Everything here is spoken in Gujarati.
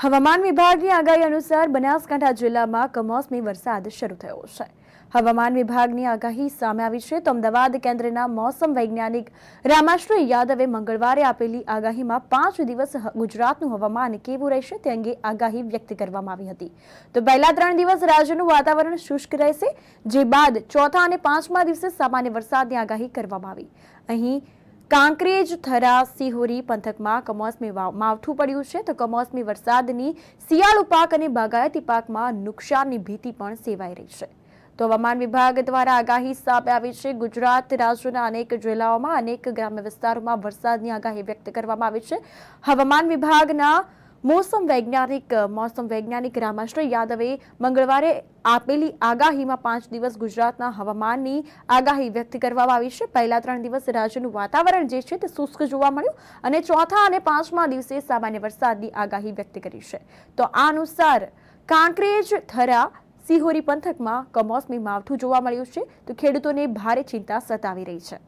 હવામાન વિભાગની આગાહી અનુસાર બનાસકાંઠા જિલ્લામાં કમોસમી વરસાદ શરૂ થયો છે હવામાન વિભાગની આગાહી સામે આવી છે તો અમદાવાદ કેન્દ્રના મોસમ વૈજ્ઞાનિક રામાશ્રી યાદવે મંગળવારે આપેલી આગાહીમાં પાંચ દિવસ ગુજરાતનું હવામાન કેવું રહેશે તે અંગે આગાહી વ્યક્ત કરવામાં આવી હતી તો પહેલા ત્રણ દિવસ રાજ્યનું વાતાવરણ શુષ્ક રહેશે જે બાદ ચોથા અને પાંચમા દિવસે સામાન્ય વરસાદની આગાહી કરવામાં આવી અહીં કાંકરેજ થરા સિહોરી પંથકમાં કમોસમી માવઠું પડ્યું છે તો કમોસમી વરસાદની શિયાળુ પાક અને બાગાયતી પાકમાં નુકસાનની ભીતિ પણ સેવાઈ રહી છે તો હવામાન વિભાગ દ્વારા આગાહી સામે આવી છે ગુજરાત રાજ્યના અનેક જિલ્લાઓમાં અનેક ગ્રામ્ય વિસ્તારોમાં વરસાદની આગાહી વ્યક્ત કરવામાં આવી છે હવામાન વિભાગના મોસમ વૈજ્ઞાનિક મોસમ વૈજ્ઞાનિક રામાશ્રય યાદવે મંગળવારે આપેલી આગાહીમાં પાંચ દિવસ ગુજરાતના હવામાનની આગાહી વ્યક્ત કરવામાં આવી છે પહેલા ત્રણ દિવસ રાજ્યનું વાતાવરણ જે છે તે શુષ્ક જોવા મળ્યું અને ચોથા અને પાંચમા દિવસે સામાન્ય વરસાદની આગાહી વ્યક્ત કરી છે તો આ અનુસાર કાંકરેજ થરા સિહોરી પંથકમાં કમોસમી માવઠું જોવા મળ્યું છે તો ખેડૂતોને ભારે ચિંતા સતાવી રહી છે